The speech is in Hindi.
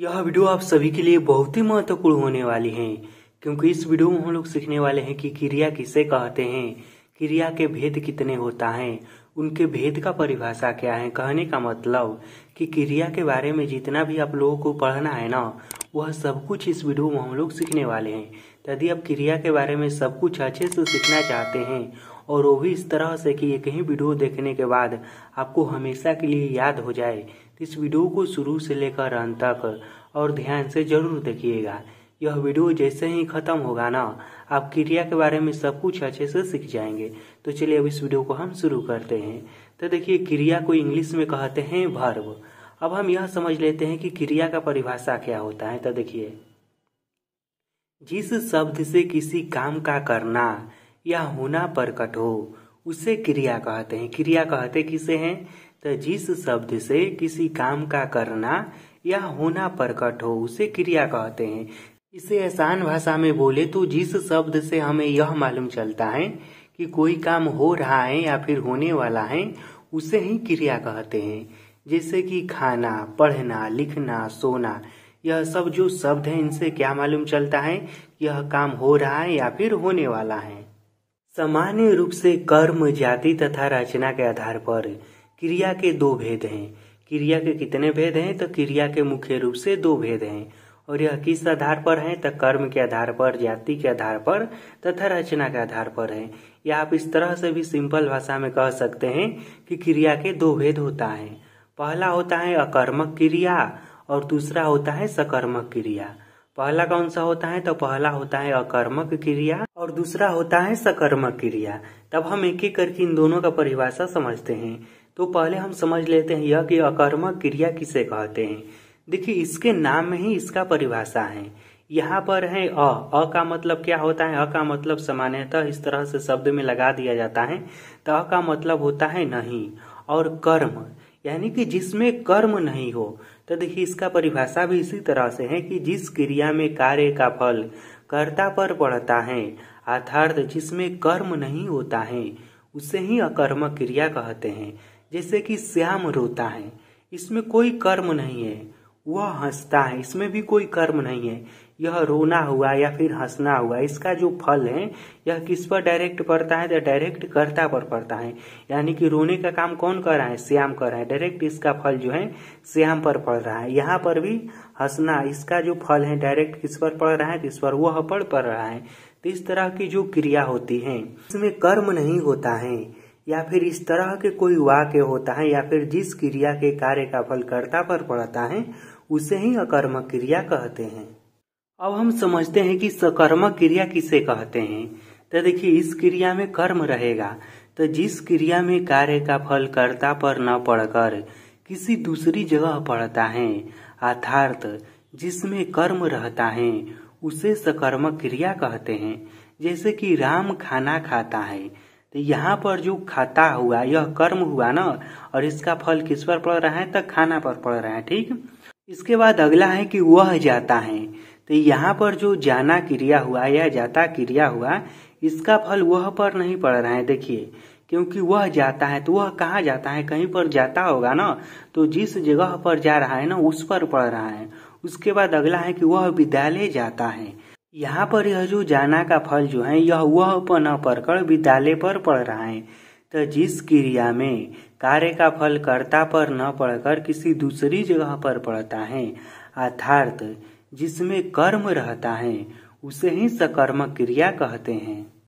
यह वीडियो आप सभी के लिए बहुत ही महत्वपूर्ण होने वाली है क्योंकि इस वीडियो में हम लोग सीखने वाले हैं कि क्रिया किसे कहते हैं क्रिया के भेद कितने होता है उनके भेद का परिभाषा क्या है कहने का मतलब कि क्रिया के बारे में जितना भी आप लोगों को पढ़ना है ना वह सब कुछ इस वीडियो में हम लोग सीखने वाले हैं यदि आप क्रिया के बारे में सब कुछ अच्छे से सीखना चाहते हैं और वो भी इस तरह से कि एक ही वीडियो देखने के बाद आपको हमेशा के लिए याद हो जाए इस वीडियो को शुरू से लेकर अंत तक और ध्यान से जरूर देखिएगा यह वीडियो जैसे ही खत्म होगा ना आप क्रिया के बारे में सब कुछ अच्छे से सीख जाएंगे तो चलिए अब इस वीडियो को हम शुरू करते हैं तो देखिए क्रिया को इंग्लिश में कहते हैं भर्व अब हम यह समझ लेते हैं कि क्रिया का परिभाषा क्या होता है तो देखिए जिस शब्द से किसी काम का करना या होना प्रकट हो उसे क्रिया कहते हैं क्रिया कहते किसे हैं तो जिस शब्द से किसी काम का करना या होना प्रकट हो उसे क्रिया कहते हैं इसे आसान भाषा में बोले तो जिस शब्द से हमें यह मालूम चलता है कि कोई काम हो रहा है या फिर होने वाला है उसे ही क्रिया कहते हैं जैसे कि खाना पढ़ना लिखना सोना यह सब जो शब्द है इनसे क्या मालूम चलता है यह काम हो रहा है या फिर होने वाला है सामान्य रूप से कर्म जाति तथा रचना के आधार पर क्रिया के दो भेद हैं क्रिया के कितने भेद हैं तो क्रिया के मुख्य रूप से दो भेद हैं और यह किस आधार पर है तो कर्म के आधार पर जाति के आधार पर तथा रचना के आधार पर है या आप इस तरह से भी सिंपल भाषा में कह सकते हैं कि क्रिया के दो भेद होता है पहला होता है अकर्मक क्रिया और दूसरा होता है सकर्मक क्रिया पहला कौन सा होता है तो पहला होता है अकर्मक क्रिया और दूसरा होता है सकर्मक क्रिया तब हम एक एक करके इन दोनों का परिभाषा समझते हैं तो पहले हम समझ लेते हैं यह कि अकर्मक क्रिया किसे कहते हैं देखिए इसके नाम में ही इसका परिभाषा है यहाँ पर है अ अ का मतलब क्या होता है अ का मतलब सामान्यतः इस तरह से शब्द में लगा दिया जाता है तो अ का मतलब होता है नहीं और कर्म यानी कि जिसमें कर्म नहीं हो तो देखिए इसका परिभाषा भी इसी तरह से है कि जिस क्रिया में कार्य का फल कर्ता पर पड़ता है अर्थार्थ जिसमें कर्म नहीं होता है उसे ही अकर्मक क्रिया कहते हैं जैसे कि श्याम रोता है इसमें कोई कर्म नहीं है वह हंसता है इसमें भी कोई कर्म नहीं है यह रोना हुआ या फिर हंसना हुआ इसका जो फल है यह किस पर डायरेक्ट पड़ता है तो डायरेक्ट कर्ता पर पड़ता है यानी कि रोने का काम कौन कर रहा है श्याम कर रहा है डायरेक्ट इसका फल जो है श्याम पर पड़ रहा है यहाँ पर भी हंसना इसका जो फल है डायरेक्ट किस पर पड़ रहा है इस पर वह पड़ पड़ रहा है तो इस तरह की जो क्रिया होती है इसमें कर्म नहीं होता है या फिर इस तरह के कोई वाक्य होता है या फिर जिस क्रिया के कार्य का फल कर्ता पर पड़ता है उसे ही अकर्मक क्रिया कहते हैं अब हम समझते हैं कि सकर्मक क्रिया किसे कहते हैं तो देखिए इस क्रिया में कर्म रहेगा तो जिस क्रिया में कार्य का फल कर्ता पर न पड़कर किसी दूसरी जगह पड़ता है अर्थार्थ जिसमें कर्म रहता है उसे सकर्मक क्रिया कहते हैं जैसे कि राम खाना खाता है तो यहाँ पर जो खाता हुआ यह कर्म हुआ ना और इसका फल किस पर पड़ रहा है तो खाना पर पड़ रहा है ठीक इसके बाद अगला है कि वह जाता है तो यहाँ पर जो जाना क्रिया हुआ या जाता क्रिया हुआ इसका फल वह पर नहीं पड़ रहा है देखिए क्योंकि वह जाता है तो वह कहाँ जाता है कहीं पर जाता होगा ना तो जिस जगह पर जा रहा है ना उस पर पड़ रहा है उसके बाद अगला है कि वह विद्यालय जाता है यहाँ पर यह जो जाना का फल जो है यह वह पन अपरकर विद्यालय पर पढ़ रहा है तो जिस क्रिया में कार्य का फल कर्ता पर न पढ़कर किसी दूसरी जगह पर पड़ता है अर्थात जिसमें कर्म रहता है उसे ही सकर्मक क्रिया कहते हैं